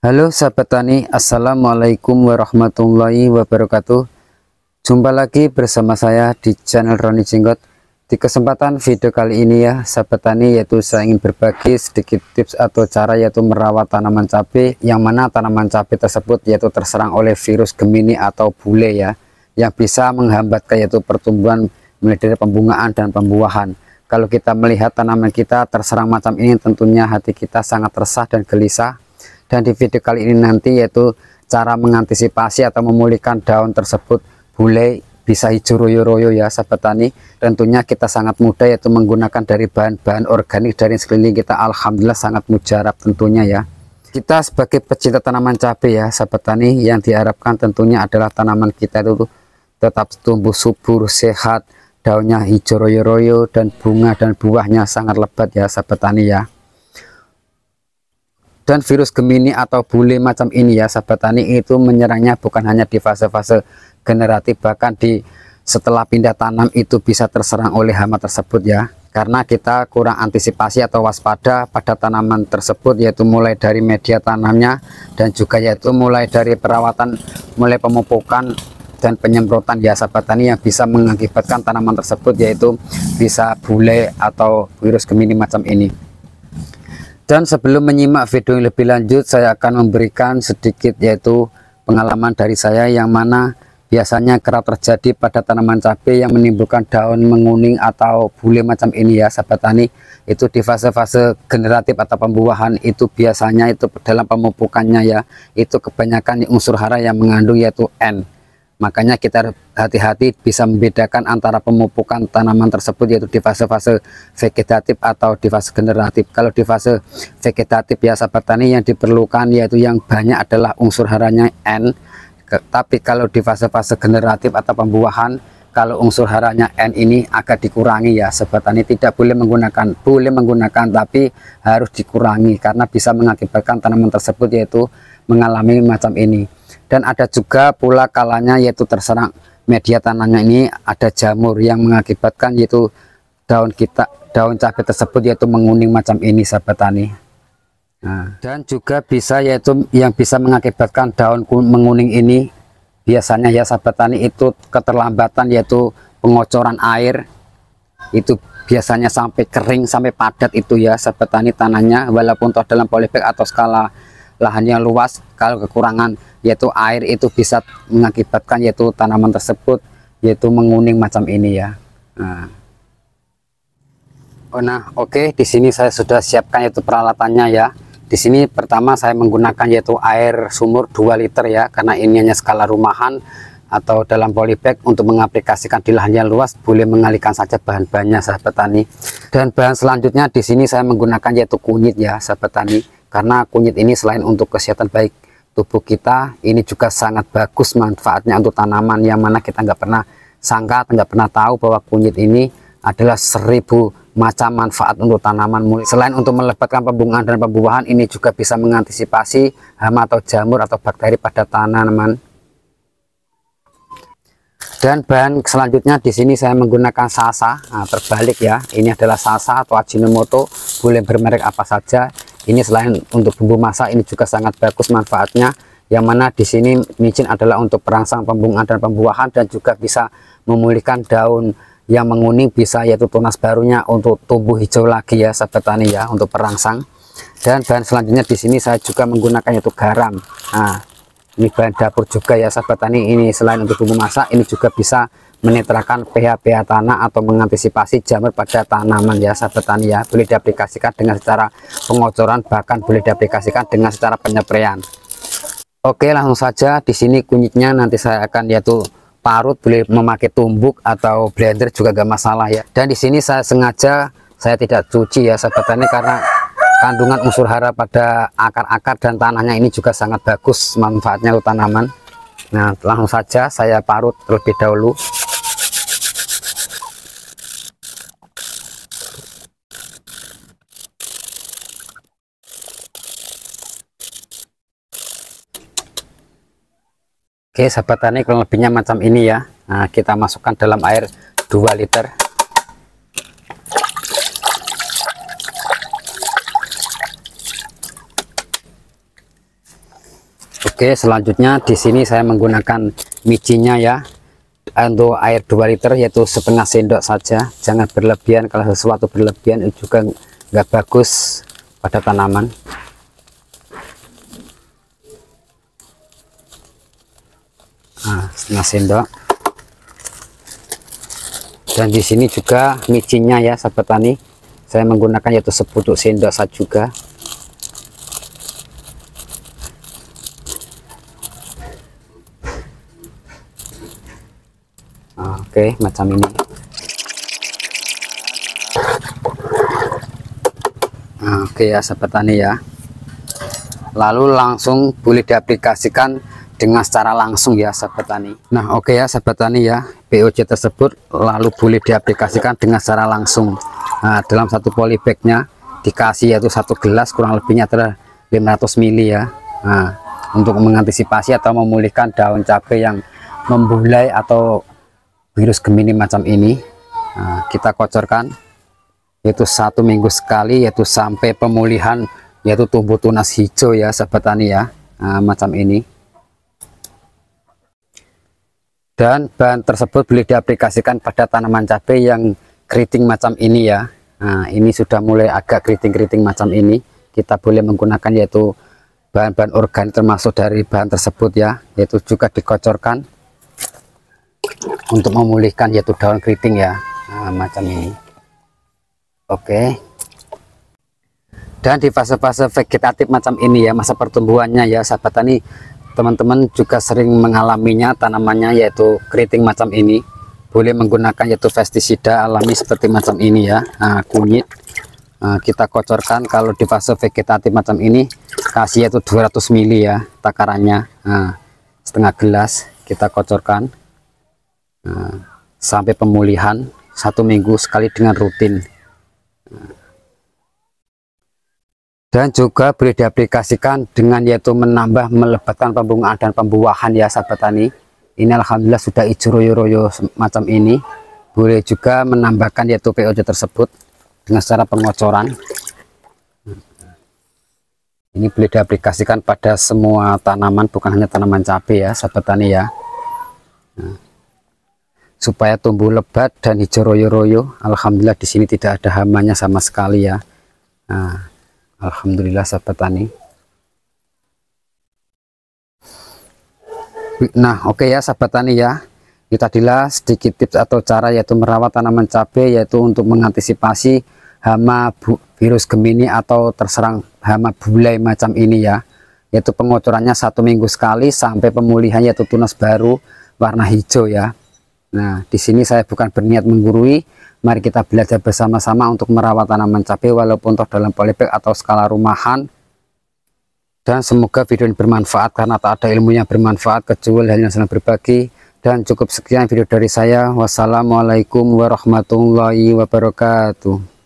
Halo sahabat tani, Assalamualaikum warahmatullahi wabarakatuh Jumpa lagi bersama saya di channel Roni Jenggot Di kesempatan video kali ini ya sahabat tani yaitu saya ingin berbagi sedikit tips atau cara yaitu merawat tanaman cabai Yang mana tanaman cabai tersebut yaitu terserang oleh virus gemini atau bule ya Yang bisa menghambat yaitu pertumbuhan mulai dari pembungaan dan pembuahan kalau kita melihat tanaman kita terserang macam ini tentunya hati kita sangat resah dan gelisah dan di video kali ini nanti yaitu cara mengantisipasi atau memulihkan daun tersebut bule bisa hijau royo-royo ya sahabat tani tentunya kita sangat mudah yaitu menggunakan dari bahan-bahan organik dari sekeliling kita Alhamdulillah sangat mujarab tentunya ya kita sebagai pecinta tanaman cabai ya sahabat tani yang diharapkan tentunya adalah tanaman kita itu tetap tumbuh subur sehat daunnya hijau royo-royo dan bunga dan buahnya sangat lebat ya sahabat tani ya dan virus Gemini atau bule macam ini ya sahabat tani itu menyerangnya bukan hanya di fase-fase generatif bahkan di setelah pindah tanam itu bisa terserang oleh hama tersebut ya karena kita kurang antisipasi atau waspada pada tanaman tersebut yaitu mulai dari media tanamnya dan juga yaitu mulai dari perawatan mulai pemupukan dan penyemprotan ya sahabat tani yang bisa mengakibatkan tanaman tersebut yaitu bisa bule atau virus gemini macam ini dan sebelum menyimak video yang lebih lanjut, saya akan memberikan sedikit yaitu pengalaman dari saya yang mana biasanya kerap terjadi pada tanaman cabai yang menimbulkan daun menguning atau bule macam ini ya sahabat tani itu di fase-fase generatif atau pembuahan itu biasanya itu dalam pemupukannya ya itu kebanyakan unsur hara yang mengandung yaitu N Makanya kita hati-hati bisa membedakan antara pemupukan tanaman tersebut yaitu di fase-fase vegetatif atau di fase generatif. Kalau di fase vegetatif ya petani yang diperlukan yaitu yang banyak adalah unsur haranya N. Tapi kalau di fase-fase generatif atau pembuahan kalau unsur haranya N ini agak dikurangi ya sebab tani tidak boleh menggunakan boleh menggunakan tapi harus dikurangi karena bisa mengakibatkan tanaman tersebut yaitu mengalami macam ini dan ada juga pula kalanya yaitu terserang media tanahnya ini ada jamur yang mengakibatkan yaitu daun kita daun cabai tersebut yaitu menguning macam ini sahabat tani nah, dan juga bisa yaitu yang bisa mengakibatkan daun menguning ini biasanya ya sahabat tani itu keterlambatan yaitu pengocoran air itu biasanya sampai kering sampai padat itu ya sahabat tani tanahnya walaupun toh dalam polybag atau skala lahannya luas kalau kekurangan yaitu air itu bisa mengakibatkan yaitu tanaman tersebut yaitu menguning macam ini ya nah, oh, nah oke okay, di sini saya sudah siapkan yaitu peralatannya ya di sini pertama saya menggunakan yaitu air sumur 2 liter ya karena ini hanya skala rumahan atau dalam polybag untuk mengaplikasikan di lahan yang luas boleh mengalihkan saja bahan-bahannya sahabat tani dan bahan selanjutnya di sini saya menggunakan yaitu kunyit ya sahabat tani karena kunyit ini selain untuk kesehatan baik tubuh kita ini juga sangat bagus manfaatnya untuk tanaman yang mana kita nggak pernah sangka nggak pernah tahu bahwa kunyit ini adalah seribu macam manfaat untuk tanaman mulai selain untuk melebatkan pembungaan dan pembuahan ini juga bisa mengantisipasi hama atau jamur atau bakteri pada tanaman dan bahan selanjutnya di sini saya menggunakan sasa nah, terbalik ya ini adalah sasa atau ajinomoto boleh bermerek apa saja ini selain untuk bumbu masak ini juga sangat bagus manfaatnya yang mana di sini micin adalah untuk perangsang pembungaan dan pembuahan dan juga bisa memulihkan daun yang menguning bisa yaitu tunas barunya untuk tumbuh hijau lagi ya sahabat tani ya untuk perangsang dan bahan selanjutnya di sini saya juga menggunakan yaitu garam nah ini bahan dapur juga ya sahabat tani ini selain untuk bumbu masak ini juga bisa menetrakan pH-pH tanah atau mengantisipasi jamur pada tanaman ya sahabat tani ya boleh diaplikasikan dengan secara pengocoran bahkan boleh diaplikasikan dengan secara penyepraian Oke langsung saja di sini kunyitnya nanti saya akan yaitu parut boleh memakai tumbuk atau blender juga gak masalah ya dan di sini saya sengaja saya tidak cuci ya sahabat tani karena kandungan unsur hara pada akar-akar dan tanahnya ini juga sangat bagus manfaatnya untuk tanaman Nah langsung saja saya parut terlebih dahulu Oke sahabat tani kurang lebihnya macam ini ya nah, kita masukkan dalam air 2 liter Oke selanjutnya di sini saya menggunakan micinya ya untuk air 2 liter yaitu setengah sendok saja jangan berlebihan kalau sesuatu berlebihan juga nggak bagus pada tanaman nah, setengah sendok dan di sini juga micinnya ya sahabat tani saya menggunakan yaitu sepucuk sendok saja juga oke macam ini nah, oke ya sahabat tani ya lalu langsung boleh diaplikasikan dengan secara langsung ya sahabat tani nah oke okay ya sahabat tani ya POC tersebut lalu boleh diaplikasikan dengan secara langsung nah, dalam satu polybagnya dikasih yaitu satu gelas kurang lebihnya adalah 500 mili ya nah, untuk mengantisipasi atau memulihkan daun cabai yang membulai atau virus gemini macam ini nah, kita kocorkan yaitu satu minggu sekali yaitu sampai pemulihan yaitu tumbuh tunas hijau ya sahabat tani ya nah, macam ini dan bahan tersebut boleh diaplikasikan pada tanaman cabai yang keriting macam ini ya nah ini sudah mulai agak keriting-keriting macam ini kita boleh menggunakan yaitu bahan-bahan organik termasuk dari bahan tersebut ya yaitu juga dikocorkan untuk memulihkan yaitu daun keriting ya nah, macam ini oke dan di fase-fase vegetatif macam ini ya masa pertumbuhannya ya sahabat tani teman-teman juga sering mengalaminya tanamannya yaitu keriting macam ini boleh menggunakan yaitu pestisida alami seperti macam ini ya nah, kunyit nah, kita kocorkan kalau di fase vegetatif macam ini kasih yaitu 200 mili ya takarannya nah, setengah gelas kita kocorkan nah, sampai pemulihan satu minggu sekali dengan rutin dan juga boleh diaplikasikan dengan yaitu menambah melebatkan pembungaan dan pembuahan ya sahabat tani ini Alhamdulillah sudah hijau royo-royo macam ini boleh juga menambahkan yaitu POJ tersebut dengan secara pengocoran ini boleh diaplikasikan pada semua tanaman bukan hanya tanaman cabai ya sahabat tani ya nah. supaya tumbuh lebat dan hijau royo-royo Alhamdulillah di sini tidak ada hamanya sama sekali ya nah Alhamdulillah sahabat tani nah oke okay ya sahabat tani ya kita tadilah sedikit tips atau cara yaitu merawat tanaman cabai yaitu untuk mengantisipasi hama bu, virus gemini atau terserang hama bulai macam ini ya yaitu pengocorannya satu minggu sekali sampai pemulihan yaitu tunas baru warna hijau ya nah di sini saya bukan berniat menggurui Mari kita belajar bersama-sama untuk merawat tanaman cabai walaupun toh dalam polybag atau skala rumahan. Dan semoga video ini bermanfaat karena tak ada ilmu yang bermanfaat kecuali hanya senang berbagi. Dan cukup sekian video dari saya. Wassalamualaikum warahmatullahi wabarakatuh.